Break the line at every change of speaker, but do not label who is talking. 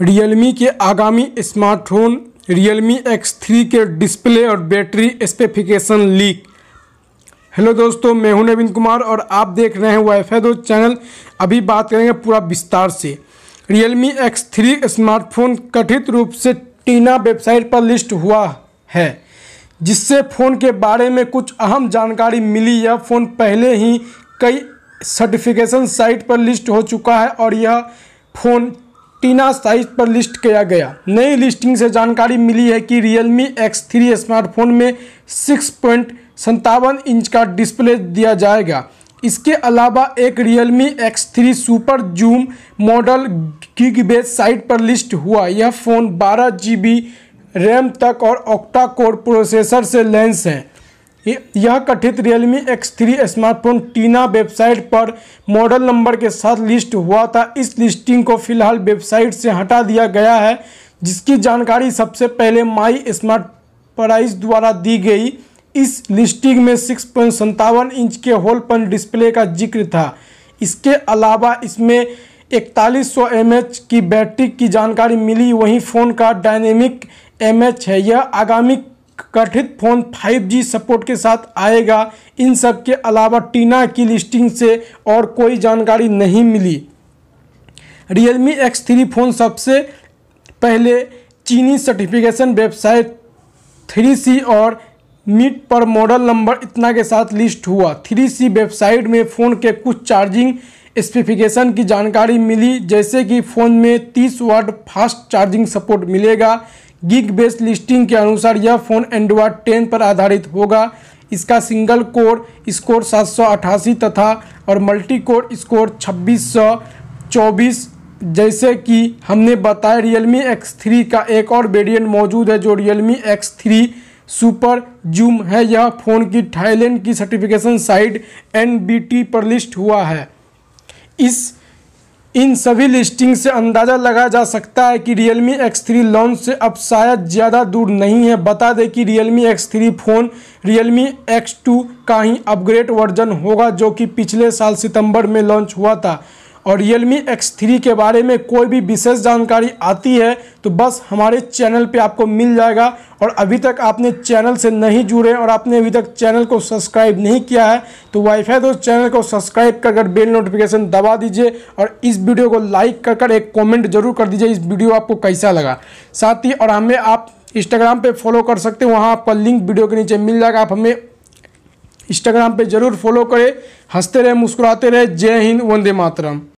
Realme के आगामी smartphone Realme X three के डिस्प्ले और बैटरी स्पेसिफिकेशन लीक हेलो दोस्तों मैं हूं नवीन कुमार और आप देख रहे हैं वाईफाई दो चैनल अभी बात करेंगे पूरा विस्तार से रियलमी एक्स थ्री स्मार्टफोन कथित रूप से टीना वेबसाइट पर लिस्ट हुआ है जिससे फ़ोन के बारे में कुछ अहम जानकारी मिली यह फ़ोन पहले ही कई सर्टिफिकेशन साइट पर लिस्ट हो चुका है और यह फ़ोन टीना साइज पर लिस्ट किया गया नई लिस्टिंग से जानकारी मिली है कि रियलमी एक्स थ्री स्मार्टफोन में सिक्स पॉइंट संतावन इंच का डिस्प्ले दिया जाएगा इसके अलावा एक X three super zoom model Geekbench site पर लिस्ट हुआ यह फ़ोन बारह जी रैम तक और ऑक्टा कोर प्रोसेसर से लेंस हैं यह कथित Realme X three smartphone TENAA website पर मॉडल नंबर के साथ लिस्ट हुआ था इस लिस्टिंग को फिलहाल वेबसाइट से हटा दिया गया है जिसकी जानकारी सबसे पहले माई स्मार्ट प्राइस द्वारा दी गई इस लिस्टिंग में सिक्स पॉइंट सत्तावन इंच के होलपन डिस्प्ले का जिक्र था इसके अलावा इसमें इकतालीस सौ की बैटरी की जानकारी मिली वहीं फ़ोन का डायनेमिक एम है यह आगामी कथित फ़ोन 5G सपोर्ट के साथ आएगा इन सब के अलावा टीना की लिस्टिंग से और कोई जानकारी नहीं मिली रियलमी एक्स थ्री फ़ोन सबसे पहले चीनी सर्टिफिकेशन वेबसाइट थ्री सी और मीट पर मॉडल नंबर इतना के साथ लिस्ट हुआ थ्री सी वेबसाइट में फ़ोन के कुछ चार्जिंग स्पेसिफिकेशन की जानकारी मिली जैसे कि फ़ोन में 30 वाट फास्ट चार्जिंग सपोर्ट मिलेगा गिग बेस्ड लिस्टिंग के अनुसार यह फ़ोन एंड्रॉयड टेन पर आधारित होगा इसका सिंगल कोर स्कोर सात तथा और मल्टी कोर स्कोर छब्बीस जैसे कि हमने बताया एक्स थ्री का एक और वेरिएंट मौजूद है जो एक्स थ्री सुपर जूम है यह फ़ोन की थाईलैंड की सर्टिफिकेशन साइट एन पर लिस्ट हुआ है इस इन सभी लिस्टिंग से अंदाज़ा लगाया जा सकता है कि Realme X3 लॉन्च से अब शायद ज़्यादा दूर नहीं है बता दें कि Realme X3 phone Realme X2 का ही अपग्रेड वर्जन होगा जो कि पिछले साल सितंबर में लॉन्च हुआ था और एक्स थ्री के बारे में कोई भी विशेष जानकारी आती है तो बस हमारे चैनल पे आपको मिल जाएगा और अभी तक आपने चैनल से नहीं जुड़े और आपने अभी तक चैनल को सब्सक्राइब नहीं किया है तो वाईफाई दोस्त चैनल को सब्सक्राइब कर कर बेल नोटिफिकेशन दबा दीजिए और इस वीडियो को लाइक कर कर एक कॉमेंट जरूर कर दीजिए इस वीडियो आपको कैसा लगा साथ ही और हमें आप इंस्टाग्राम पर फॉलो कर सकते हैं वहाँ आपका लिंक वीडियो के नीचे मिल जाएगा आप हमें इंस्टाग्राम पे जरूर फॉलो करें हंसते रहे मुस्कुराते रहे जय हिंद वंदे मातरम